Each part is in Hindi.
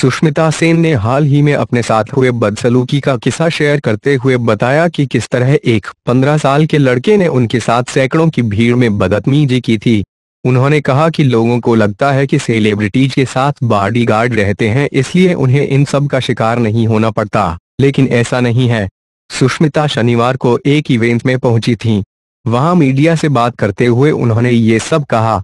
सुष्मिता सेन ने हाल ही में अपने साथ हुए बदसलूकी का किस्सा शेयर करते हुए बताया कि किस तरह एक 15 साल के लड़के ने उनके साथ सैकड़ों की भीड़ में बदतमीजी की थी उन्होंने कहा कि लोगों को लगता है कि सेलिब्रिटीज के साथ बॉडीगार्ड रहते हैं इसलिए उन्हें इन सब का शिकार नहीं होना पड़ता लेकिन ऐसा नहीं है सुष्मिता शनिवार को एक इवेंट में पहुंची थी वहां मीडिया से बात करते हुए उन्होंने ये सब कहा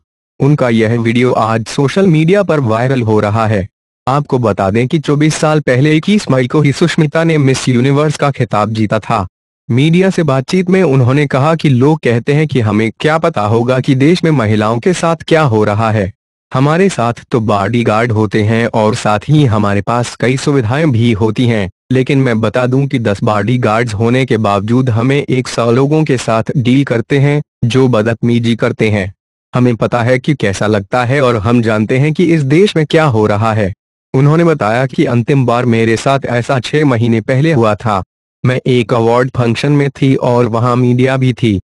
उनका यह वीडियो आज सोशल मीडिया पर वायरल हो रहा है आपको बता दें कि 24 साल पहले इक्कीस मई को ही सुष्मिता ने मिस यूनिवर्स का खिताब जीता था मीडिया से बातचीत में उन्होंने कहा कि लोग कहते हैं कि हमें क्या पता होगा कि देश में महिलाओं के साथ क्या हो रहा है हमारे साथ तो बॉडीगार्ड होते हैं और साथ ही हमारे पास कई सुविधाएं भी होती हैं लेकिन मैं बता दूं कि 10 बॉडीगार्ड्स होने के बावजूद हमें 100 लोगों के साथ डील करते हैं जो बदतमीजी करते हैं हमें पता है कि कैसा लगता है और हम जानते हैं कि इस देश में क्या हो रहा है उन्होंने बताया कि अंतिम बार मेरे साथ ऐसा छह महीने पहले हुआ था मैं एक अवार्ड फंक्शन में थी और वहां मीडिया भी थी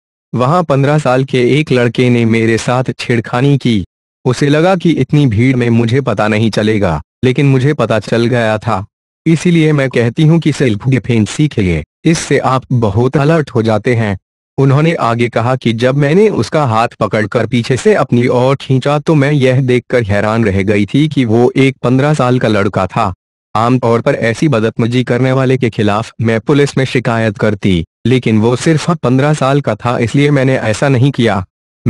वहां पंद्रह साल के एक लड़के ने मेरे साथ छेड़खानी की उसे लगा कि इतनी भीड़ में मुझे पता नहीं चलेगा लेकिन मुझे पता चल गया था इसीलिए मैं कहती हूँ कि सेल्फ डिफेंस लिए इससे आप बहुत अलर्ट हो जाते हैं उन्होंने आगे कहा कि जब मैंने उसका हाथ पकड़कर पीछे से अपनी ओर खींचा तो मैं यह देखकर हैरान रह गई थी कि वो एक पंद्रह साल का लड़का था आमतौर पर ऐसी बदतमजी करने वाले के खिलाफ मैं पुलिस में शिकायत करती लेकिन वो सिर्फ पंद्रह साल का था इसलिए मैंने ऐसा नहीं किया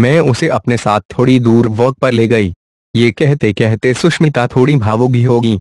मैं उसे अपने साथ थोड़ी दूर वॉक पर ले गई ये कहते कहते सुष्मिता थोड़ी भावुक होगी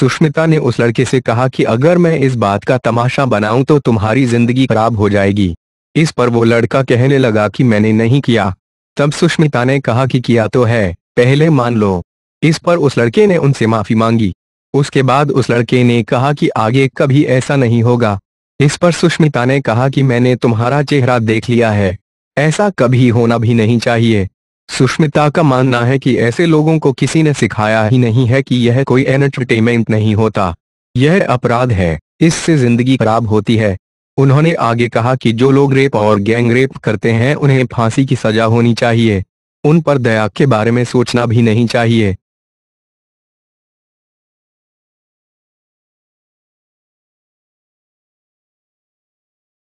सुष्मिता ने उस लड़के से कहा कि अगर मैं इस बात का तमाशा बनाऊं तो तुम्हारी जिंदगी खराब हो जाएगी इस पर वो लड़का कहने लगा कि मैंने नहीं किया तब सुष्मिता ने कहा कि किया तो है पहले मान लो इस पर उस लड़के ने उनसे माफी मांगी उसके बाद उस लड़के ने कहा कि आगे कभी ऐसा नहीं होगा इस पर सुष्मिता ने कहा कि मैंने तुम्हारा चेहरा देख लिया है ऐसा कभी होना भी नहीं चाहिए सुष्मिता का मानना है कि ऐसे लोगों को किसी ने सिखाया ही नहीं है कि यह कोई एंटरटेनमेंट नहीं होता यह अपराध है इससे जिंदगी खराब होती है उन्होंने आगे कहा कि जो लोग रेप और गैंग रेप करते हैं उन्हें फांसी की सजा होनी चाहिए उन पर दया के बारे में सोचना भी नहीं चाहिए